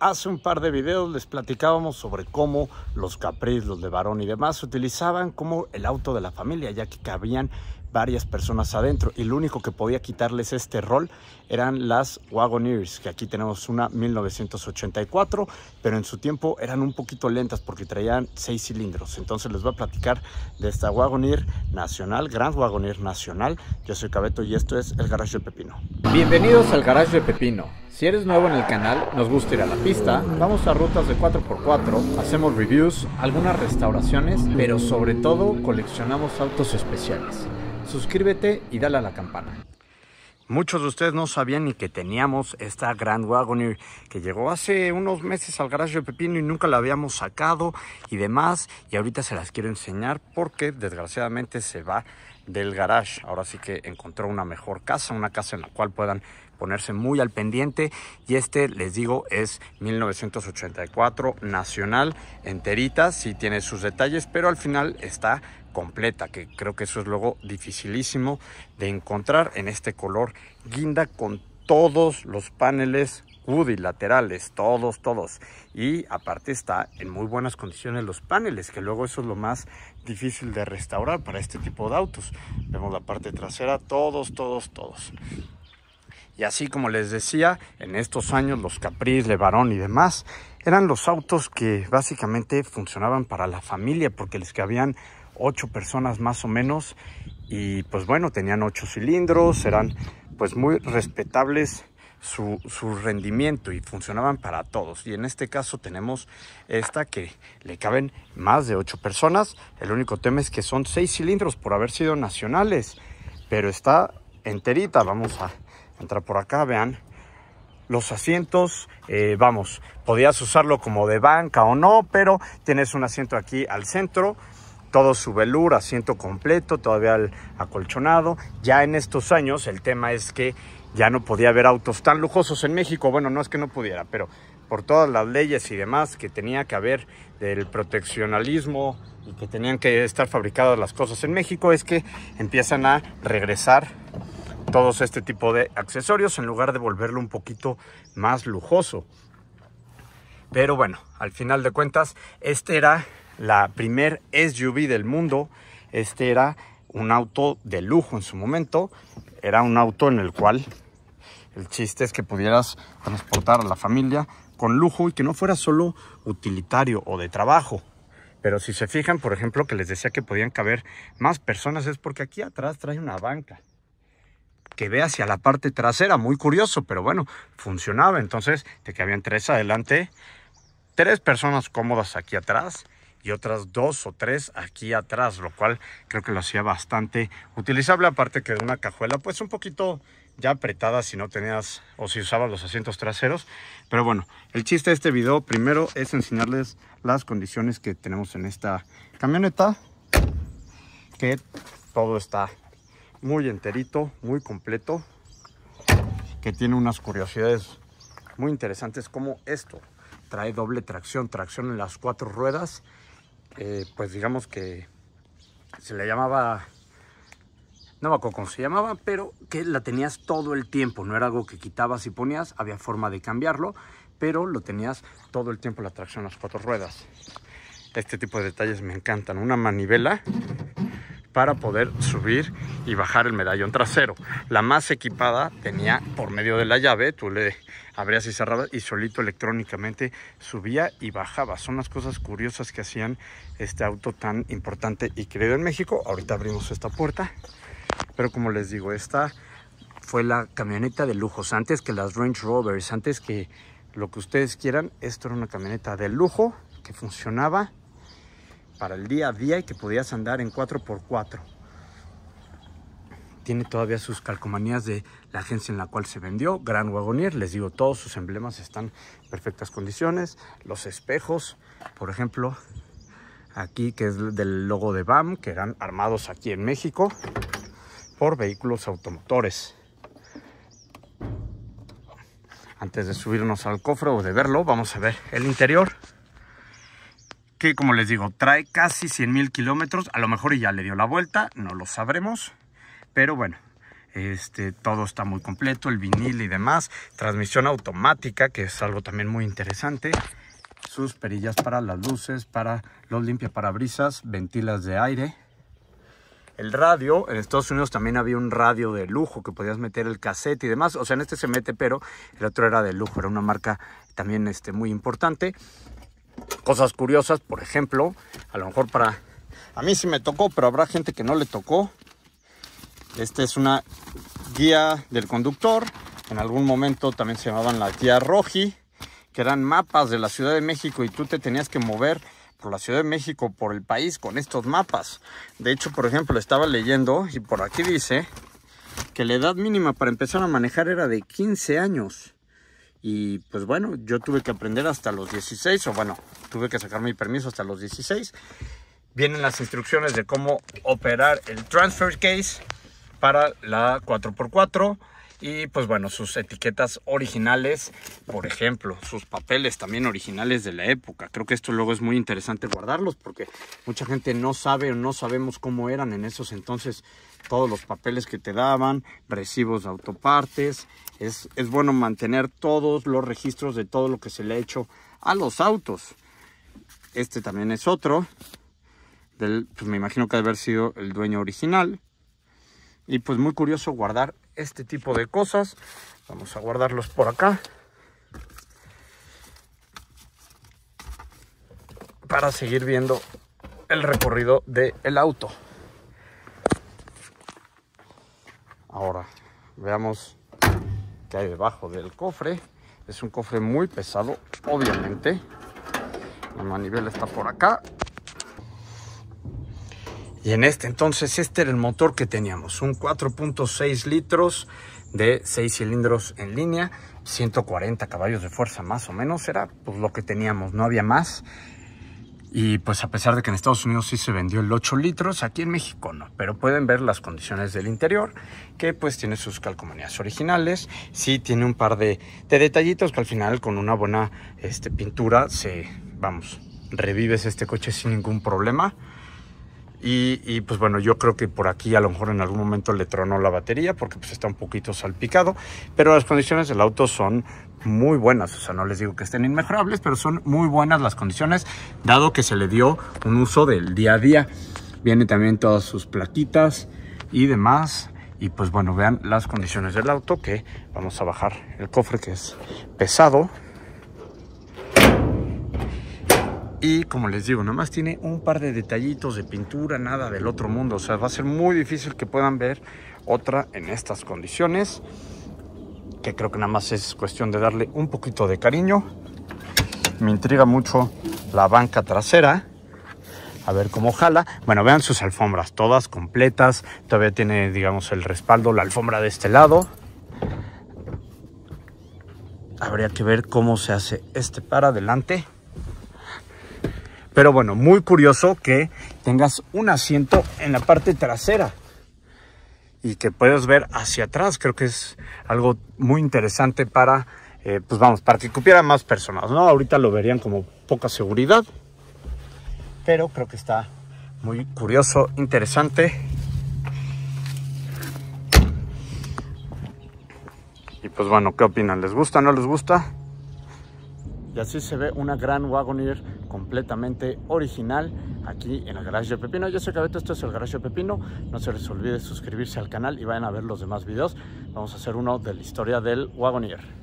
Hace un par de videos les platicábamos sobre cómo los capris los de varón y demás se utilizaban como el auto de la familia, ya que cabían varias personas adentro y lo único que podía quitarles este rol eran las Wagoneers, que aquí tenemos una 1984, pero en su tiempo eran un poquito lentas porque traían seis cilindros. Entonces les voy a platicar de esta Wagoneer nacional, Grand Wagoneer nacional. Yo soy Cabeto y esto es El Garage de Pepino. Bienvenidos al Garage de Pepino. Si eres nuevo en el canal, nos gusta ir a la pista, vamos a rutas de 4x4, hacemos reviews, algunas restauraciones, pero sobre todo coleccionamos autos especiales suscríbete y dale a la campana. Muchos de ustedes no sabían ni que teníamos esta Grand Wagoneer que llegó hace unos meses al garaje de Pepino y nunca la habíamos sacado y demás. Y ahorita se las quiero enseñar porque desgraciadamente se va del garage. Ahora sí que encontró una mejor casa, una casa en la cual puedan ponerse muy al pendiente. Y este, les digo, es 1984 nacional enterita. Sí tiene sus detalles, pero al final está completa, que creo que eso es luego dificilísimo de encontrar en este color guinda con todos los paneles UDI laterales, todos, todos. Y aparte está en muy buenas condiciones los paneles, que luego eso es lo más difícil de restaurar para este tipo de autos. Vemos la parte trasera, todos, todos, todos. Y así como les decía, en estos años los Capriz, varón y demás eran los autos que básicamente funcionaban para la familia porque les cabían ocho personas más o menos y pues bueno, tenían ocho cilindros, eran pues muy respetables su, rendimiento y funcionaban para todos. Y en este caso tenemos esta que le caben más de ocho personas. El único tema es que son seis cilindros por haber sido nacionales, pero está enterita. Vamos a entrar por acá, vean. Los asientos, eh, vamos, podías usarlo como de banca o no, pero tienes un asiento aquí al centro todo su velour, asiento completo, todavía acolchonado. Ya en estos años el tema es que ya no podía haber autos tan lujosos en México. Bueno, no es que no pudiera, pero por todas las leyes y demás que tenía que haber del proteccionalismo y que tenían que estar fabricadas las cosas en México, es que empiezan a regresar todos este tipo de accesorios en lugar de volverlo un poquito más lujoso. Pero bueno, al final de cuentas, este era la primer SUV del mundo. Este era un auto de lujo en su momento. Era un auto en el cual el chiste es que pudieras transportar a la familia con lujo y que no fuera solo utilitario o de trabajo. Pero si se fijan, por ejemplo, que les decía que podían caber más personas, es porque aquí atrás trae una banca que ve hacia la parte trasera. Muy curioso, pero bueno, funcionaba. Entonces te cabían tres adelante, tres personas cómodas aquí atrás y otras dos o tres aquí atrás, lo cual creo que lo hacía bastante utilizable, aparte que es una cajuela pues un poquito ya apretada si no tenías o si usabas los asientos traseros. Pero bueno, el chiste de este video primero es enseñarles las condiciones que tenemos en esta camioneta, que todo está muy enterito, muy completo, que tiene unas curiosidades muy interesantes como esto. Trae doble tracción, tracción en las cuatro ruedas pues digamos que se le llamaba, no me acuerdo cómo se llamaba, pero que la tenías todo el tiempo, no era algo que quitabas y ponías, había forma de cambiarlo, pero lo tenías todo el tiempo la tracción las cuatro ruedas. Este tipo de detalles me encantan. Una manivela para poder subir y bajar el medallón trasero. La más equipada tenía por medio de la llave, tú le abrías y cerrabas y solito electrónicamente subía y bajaba. Son las cosas curiosas que hacían este auto tan importante y querido en México. Ahorita abrimos esta puerta, pero como les digo, esta fue la camioneta de lujos. Antes que las Range Rovers, antes que lo que ustedes quieran, esto era una camioneta de lujo que funcionaba para el día a día y que podías andar en 4x4. Tiene todavía sus calcomanías de la agencia en la cual se vendió, Gran Wagonier. Les digo, todos sus emblemas están en perfectas condiciones. Los espejos, por ejemplo, aquí que es del logo de BAM, que eran armados aquí en México por vehículos automotores. Antes de subirnos al cofre o de verlo, vamos a ver el interior que como les digo, trae casi 100.000 kilómetros. A lo mejor ya le dio la vuelta, no lo sabremos. Pero bueno, este, todo está muy completo, el vinil y demás. Transmisión automática, que es algo también muy interesante. Sus perillas para las luces, para los limpiaparabrisas, ventilas de aire. El radio, en Estados Unidos también había un radio de lujo que podías meter el cassette y demás. O sea, en este se mete, pero el otro era de lujo, era una marca también este, muy importante cosas curiosas, por ejemplo, a lo mejor para... A mí sí me tocó, pero habrá gente que no le tocó. Esta es una guía del conductor. En algún momento también se llamaban la guía Roji, que eran mapas de la Ciudad de México y tú te tenías que mover por la Ciudad de México, por el país, con estos mapas. De hecho, por ejemplo, estaba leyendo y por aquí dice que la edad mínima para empezar a manejar era de 15 años. Y pues bueno, yo tuve que aprender hasta los 16, o bueno, tuve que sacar mi permiso hasta los 16. Vienen las instrucciones de cómo operar el transfer case para la 4x4 y pues bueno, sus etiquetas originales, por ejemplo, sus papeles también originales de la época. Creo que esto luego es muy interesante guardarlos porque mucha gente no sabe o no sabemos cómo eran en esos entonces todos los papeles que te daban, recibos de autopartes. Es, bueno mantener todos los registros de todo lo que se le ha hecho a los autos. Este también es otro. Del, pues me imagino que haber sido el dueño original y pues muy curioso guardar este tipo de cosas. Vamos a guardarlos por acá. Para seguir viendo el recorrido del el auto. Ahora, veamos que hay debajo del cofre. Es un cofre muy pesado, obviamente. La manivela está por acá. Y en este entonces, este era el motor que teníamos, un 4.6 litros de 6 cilindros en línea, 140 caballos de fuerza más o menos, era pues, lo que teníamos, no había más. Y pues a pesar de que en Estados Unidos sí se vendió el 8 litros, aquí en México no. Pero pueden ver las condiciones del interior, que pues tiene sus calcomanías originales. Sí tiene un par de, detallitos que al final con una buena este, pintura se, vamos, revives este coche sin ningún problema. Y, pues bueno, yo creo que por aquí a lo mejor en algún momento le tronó la batería porque pues está un poquito salpicado, pero las condiciones del auto son muy buenas, o sea, no les digo que estén inmejorables, pero son muy buenas las condiciones dado que se le dio un uso del día a día. Viene también todas sus plaquitas y demás. Y pues bueno, vean las condiciones del auto que vamos a bajar el cofre que es pesado. Y como les digo, nada más tiene un par de detallitos de pintura, nada del otro mundo. O sea, va a ser muy difícil que puedan ver otra en estas condiciones. Que creo que nada más es cuestión de darle un poquito de cariño. Me intriga mucho la banca trasera. A ver cómo jala. Bueno, vean sus alfombras, todas completas. Todavía tiene, digamos, el respaldo, la alfombra de este lado. Habría que ver cómo se hace este para adelante. Pero bueno, muy curioso que tengas un asiento en la parte trasera y que puedas ver hacia atrás. Creo que es algo muy interesante para, eh, pues vamos, para que cupieran más personas, ¿no? Ahorita lo verían como poca seguridad, pero creo que está muy curioso, interesante. Y pues bueno, ¿qué opinan? ¿Les gusta o no les gusta? y así se ve una gran Wagoner completamente original aquí en el Garage de Pepino. Yo soy Cabeto, esto es el Garage de Pepino. No se les olvide suscribirse al canal y vayan a ver los demás videos. Vamos a hacer uno de la historia del Wagoner